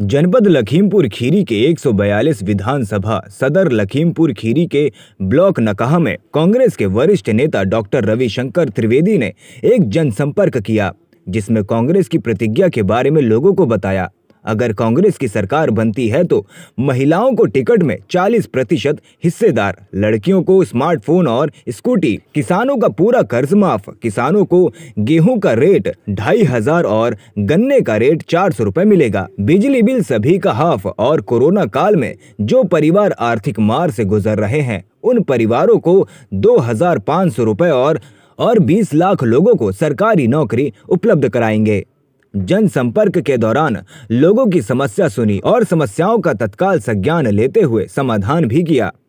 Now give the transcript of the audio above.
जनपद लखीमपुर खीरी के 142 विधानसभा सदर लखीमपुर खीरी के ब्लॉक नकाह में कांग्रेस के वरिष्ठ नेता डॉक्टर रविशंकर त्रिवेदी ने एक जनसंपर्क किया जिसमें कांग्रेस की प्रतिज्ञा के बारे में लोगों को बताया अगर कांग्रेस की सरकार बनती है तो महिलाओं को टिकट में 40 प्रतिशत हिस्सेदार लड़कियों को स्मार्टफोन और स्कूटी किसानों का पूरा कर्ज माफ किसानों को गेहूं का रेट ढाई हजार और गन्ने का रेट चार सौ रूपए मिलेगा बिजली बिल सभी का हाफ और कोरोना काल में जो परिवार आर्थिक मार से गुजर रहे हैं उन परिवारों को दो हजार पाँच सौ रूपए और और 20 लाख लोगों को सरकारी नौकरी उपलब्ध कराएंगे जनसंपर्क के दौरान लोगों की समस्या सुनी और समस्याओं का तत्काल संज्ञान लेते हुए समाधान भी किया